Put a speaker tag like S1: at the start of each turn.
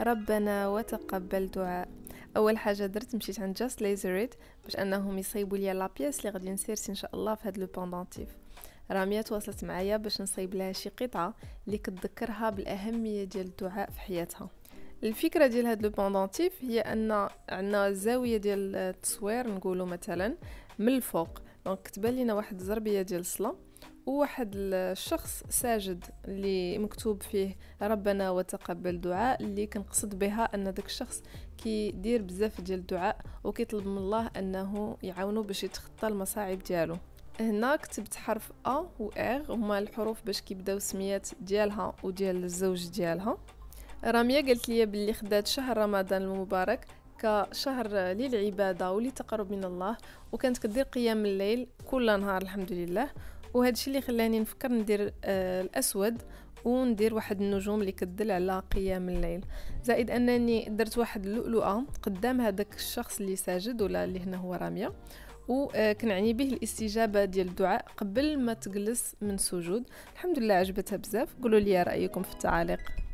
S1: ربنا وتقبل دعاء اول حاجه درت مشيت عند جاست ليزريت باش انهم يصيبوا لي بياس اللي غادي نسيرسي ان شاء الله في هذا لو بوندونتيف راميه تواصلت معايا باش نصيب لها شي قطعه اللي كتذكرها بالاهميه ديال الدعاء في حياتها الفكره ديال هاد لو بوندونتيف هي ان عندنا الزاويه ديال التصوير نقولوا مثلا من الفوق دونك كتبان لينا واحد الزربيه ديال الصلاه وواحد الشخص ساجد اللي مكتوب فيه ربنا وتقبل دعاء اللي كنقصد بها ان داك الشخص كيدير بزاف ديال الدعاء وكيطلب من الله انه يعاونو باش يتخطى المصاعب ديالو هنا كتبت حرف ا و ار هما الحروف باش كيبداو سميات ديالها وديال الزوج ديالها راميه قالت لي باللي خدات شهر رمضان المبارك كشهر للعباده ولتقرب من الله وكانت كدير قيام الليل كل نهار الحمد لله وهذا الشيء اللي خلاني نفكر ندير آه الاسود وندير واحد النجوم اللي كدل على قيام الليل زائد انني درت واحد اللؤلؤه قدام هذاك الشخص اللي ساجد ولا اللي هنا هو راميه وكنعني آه، به الاستجابه ديال الدعاء قبل ما تجلس من سجود الحمد لله عجبتها بزاف قولوا لي رايكم في التعاليق